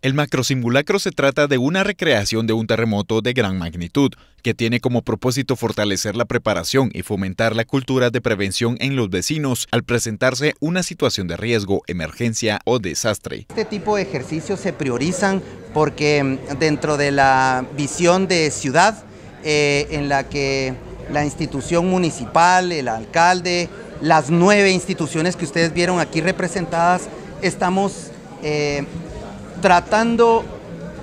El macrosimulacro se trata de una recreación de un terremoto de gran magnitud, que tiene como propósito fortalecer la preparación y fomentar la cultura de prevención en los vecinos al presentarse una situación de riesgo, emergencia o desastre. Este tipo de ejercicios se priorizan porque mm, dentro de la visión de ciudad eh, en la que la institución municipal, el alcalde, las nueve instituciones que ustedes vieron aquí representadas, estamos... Eh, tratando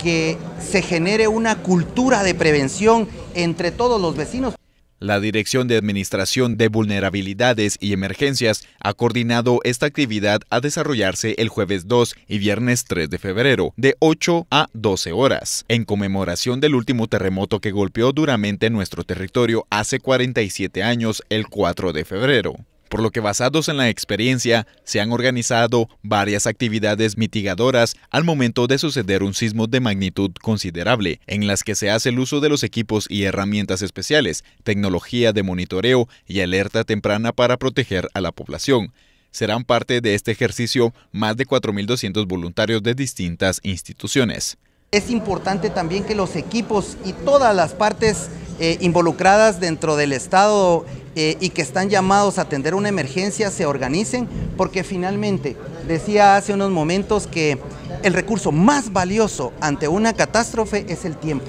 que se genere una cultura de prevención entre todos los vecinos. La Dirección de Administración de Vulnerabilidades y Emergencias ha coordinado esta actividad a desarrollarse el jueves 2 y viernes 3 de febrero, de 8 a 12 horas, en conmemoración del último terremoto que golpeó duramente nuestro territorio hace 47 años, el 4 de febrero por lo que basados en la experiencia se han organizado varias actividades mitigadoras al momento de suceder un sismo de magnitud considerable, en las que se hace el uso de los equipos y herramientas especiales, tecnología de monitoreo y alerta temprana para proteger a la población. Serán parte de este ejercicio más de 4.200 voluntarios de distintas instituciones. Es importante también que los equipos y todas las partes eh, involucradas dentro del Estado eh, y que están llamados a atender una emergencia se organicen, porque finalmente, decía hace unos momentos que el recurso más valioso ante una catástrofe es el tiempo,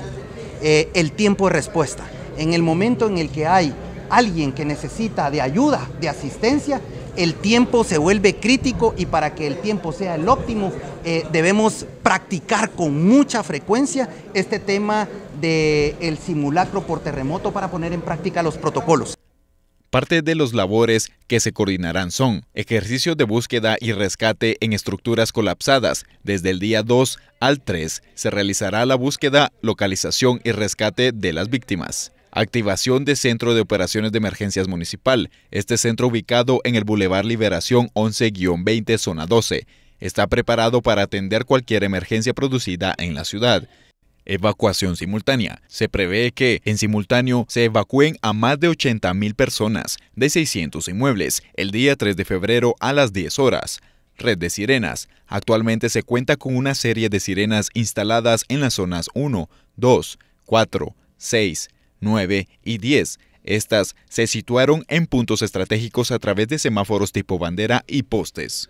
eh, el tiempo de respuesta. En el momento en el que hay alguien que necesita de ayuda, de asistencia, el tiempo se vuelve crítico y para que el tiempo sea el óptimo eh, debemos practicar con mucha frecuencia este tema del el simulacro por terremoto para poner en práctica los protocolos. Parte de los labores que se coordinarán son ejercicios de búsqueda y rescate en estructuras colapsadas. Desde el día 2 al 3 se realizará la búsqueda, localización y rescate de las víctimas. Activación de Centro de Operaciones de Emergencias Municipal. Este centro ubicado en el Boulevard Liberación 11-20, zona 12. Está preparado para atender cualquier emergencia producida en la ciudad evacuación simultánea. Se prevé que, en simultáneo, se evacúen a más de 80.000 personas de 600 inmuebles el día 3 de febrero a las 10 horas. Red de sirenas. Actualmente se cuenta con una serie de sirenas instaladas en las zonas 1, 2, 4, 6, 9 y 10. Estas se situaron en puntos estratégicos a través de semáforos tipo bandera y postes.